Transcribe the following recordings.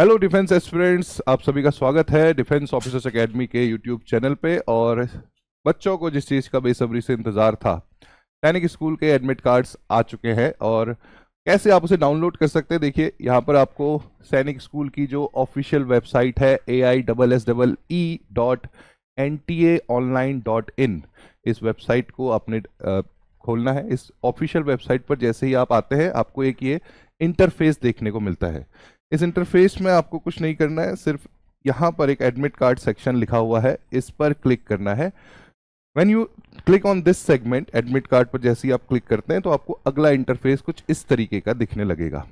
hello defence aspirants आप सभी का स्वागत है डिफेंस ऑफिसर्स एकेडमी के यूट्यूब चैनल पे और बच्चों को जिस चीज़ का बेसब्री से इंतज़ार था सैनिक स्कूल के एडमिट कार्ड्स आ चुके हैं और कैसे आप उसे डाउनलोड कर सकते हैं देखिए यहाँ पर आपको सैनिक स्कूल की जो ऑफिशियल वेबसाइट है A I double S double E dot N T A online dot in इस वेबसाइट को आपने खोलना है इस ऑफिशियल वेबसाइट पर जैसे ही आप आते हैं आपको एक ये इंटरफेस देखने को मिलता है इस इंटरफेस में आपको कुछ नहीं करना है सिर्फ यहाँ पर एक एडमिट कार्ड सेक्शन लिखा हुआ है इस पर क्लिक करना है when you click on this segment admit card पर जैसे ही आप क्लिक करते हैं तो आपको अगला इंटरफेस कुछ इस तरीके का दिखने लगेगा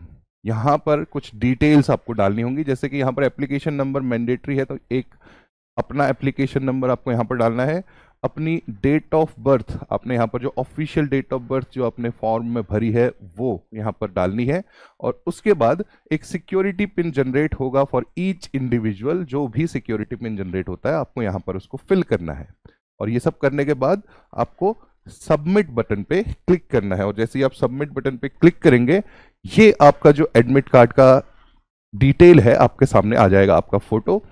यहाँ पर कुछ डिटेल्स आपको डालनी होंगी जैसे कि यहाँ पर एप्लीकेशन नंबर मैंडेटरी है तो एक अपना एप्लीकेशन नंबर आपको यहाँ पर डालना है अपनी डेट ऑफ बर्थ आपने यहाँ पर जो ऑफिशियल डेट ऑफ बर्थ जो आपने फॉर्म में भरी है वो यहाँ पर डालनी है और उसके बाद एक सिक्योरिटी पिन जनरेट होगा फॉर ईच इंडिविजुअल जो भी सिक्योरिटी पिन जनरेट होता है आपको यहाँ पर उसको फिल करना है और ये सब करने के बाद आपको सबमिट बटन पे क्लिक करना है और जैसे ही आप सबमिट बटन पे क्लिक करेंगे ये आपका जो एडमिट कार्ड का डिटेल है आपके सामने आ जाएगा आपका फोटो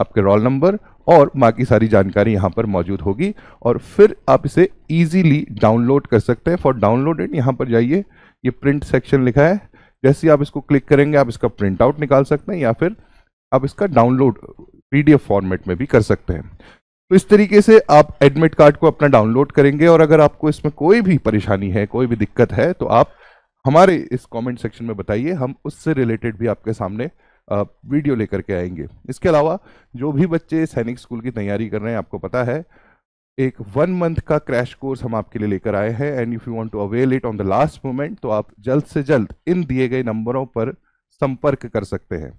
आपके रोल नंबर और माँ की सारी जानकारी यहाँ पर मौजूद होगी और फिर आप इसे ईजीली डाउनलोड कर सकते हैं फॉर डाउनलोडेड यहाँ पर जाइए ये प्रिंट सेक्शन लिखा है जैसे आप इसको क्लिक करेंगे आप इसका प्रिंट आउट निकाल सकते हैं या फिर आप इसका डाउनलोड पीडीएफ फॉर्मेट में भी कर सकते हैं तो इस तरीके से आप एडमिट कार्ड को अपना डाउनलोड करेंगे और अगर आपको इसमें कोई भी परेशानी है कोई भी दिक्कत है तो आप हमारे इस कमेंट सेक्शन में बताइए हम उससे रिलेटेड भी आपके सामने वीडियो लेकर के आएंगे इसके अलावा जो भी बच्चे सैनिक स्कूल की तैयारी कर रहे हैं आपको पता है एक वन मंथ का क्रैश कोर्स हम आपके लिए लेकर आए हैं and if you want to avail it on the last moment तो आप जल्द से जल्द इन दिए गए नंबरों पर संपर्क कर सकते हैं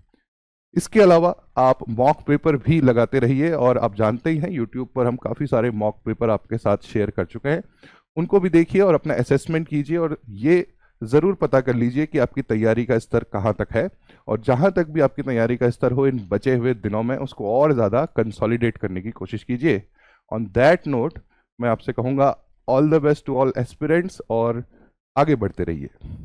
इसके अलावा आप मॉक पेपर भी लगाते रहिए और आप जानते ही हैं यूट्यूब पर हम काफ़ी सारे मॉक पेपर आपके साथ शेयर कर चुके हैं उनको भी देखिए और अपना असेसमेंट कीजिए और ये ज़रूर पता कर लीजिए कि आपकी तैयारी का स्तर कहाँ तक है और जहाँ तक भी आपकी तैयारी का स्तर हो इन बचे हुए दिनों में उसको और ज़्यादा कंसोलिडेट करने की कोशिश कीजिए ऑन दैट नोट मैं आपसे कहूँगा all the best to all aspirants और आगे बढ़ते रहिए